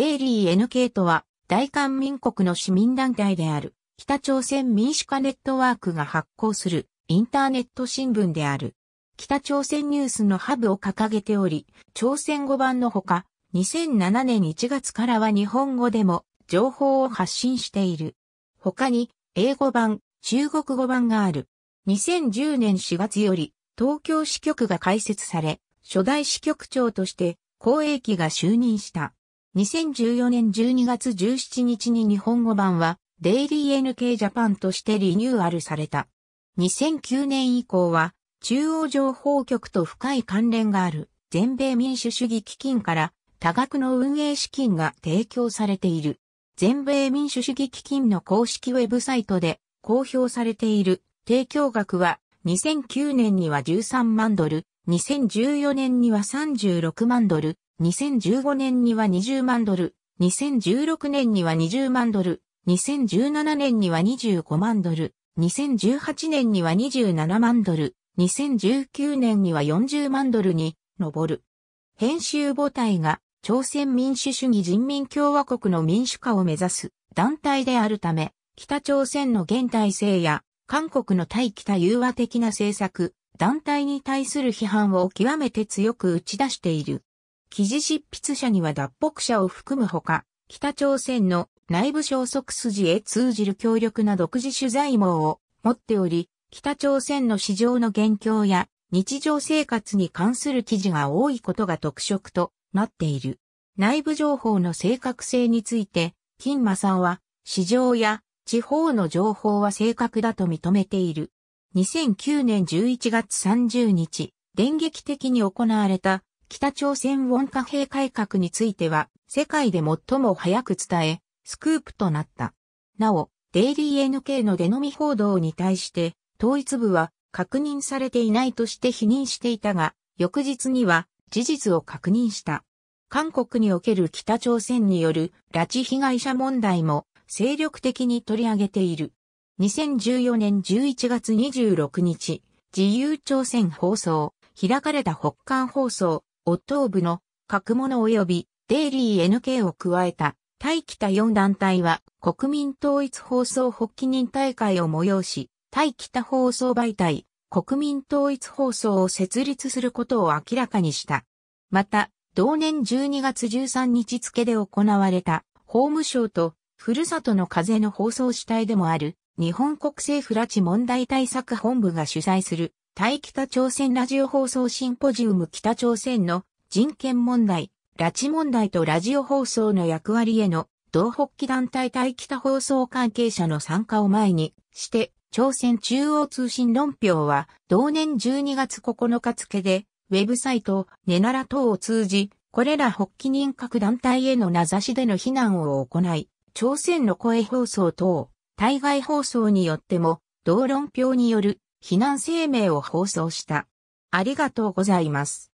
デイリー NK とは、大韓民国の市民団体である、北朝鮮民主化ネットワークが発行する、インターネット新聞である。北朝鮮ニュースのハブを掲げており、朝鮮語版のほか、2007年1月からは日本語でも情報を発信している。他に、英語版、中国語版がある。2010年4月より、東京支局が開設され、初代支局長として、公益が就任した。2014年12月17日に日本語版は、デイリー NK ジャパンとしてリニューアルされた。2009年以降は、中央情報局と深い関連がある全米民主主義基金から多額の運営資金が提供されている。全米民主主義基金の公式ウェブサイトで公表されている提供額は2009年には13万ドル、2014年には36万ドル、2015年には20万ドル、2016年には20万ドル、2017年には25万ドル、2018年には27万ドル、2019年には40万ドルに上る。編集母体が朝鮮民主主義人民共和国の民主化を目指す団体であるため、北朝鮮の現体制や韓国の対北融和的な政策、団体に対する批判を極めて強く打ち出している。記事執筆者には脱北者を含むほか、北朝鮮の内部消息筋へ通じる強力な独自取材網を持っており、北朝鮮の市場の現況や日常生活に関する記事が多いことが特色となっている。内部情報の正確性について、金馬さんは市場や地方の情報は正確だと認めている。2009年11月30日、電撃的に行われた北朝鮮ウォン貨幣改革については、世界で最も早く伝え、スクープとなった。なお、デイリー NK の出飲み報道に対して、統一部は確認されていないとして否認していたが、翌日には事実を確認した。韓国における北朝鮮による拉致被害者問題も精力的に取り上げている。2014年11月26日、自由朝鮮放送、開かれた北韓放送、オットーブの各物及びデイリー NK を加えた大北4団体は国民統一放送発起人大会を催し、大北放送媒体、国民統一放送を設立することを明らかにした。また、同年12月13日付で行われた法務省とふるさとの風の放送主体でもある日本国政府拉致問題対策本部が主催する対北朝鮮ラジオ放送シンポジウム北朝鮮の人権問題、拉致問題とラジオ放送の役割への同北機団体対北放送関係者の参加を前にして、朝鮮中央通信論評は同年12月9日付で、ウェブサイト、ネナラ等を通じ、これら発起人各団体への名指しでの非難を行い、朝鮮の声放送等、対外放送によっても、同論評による避難声明を放送した。ありがとうございます。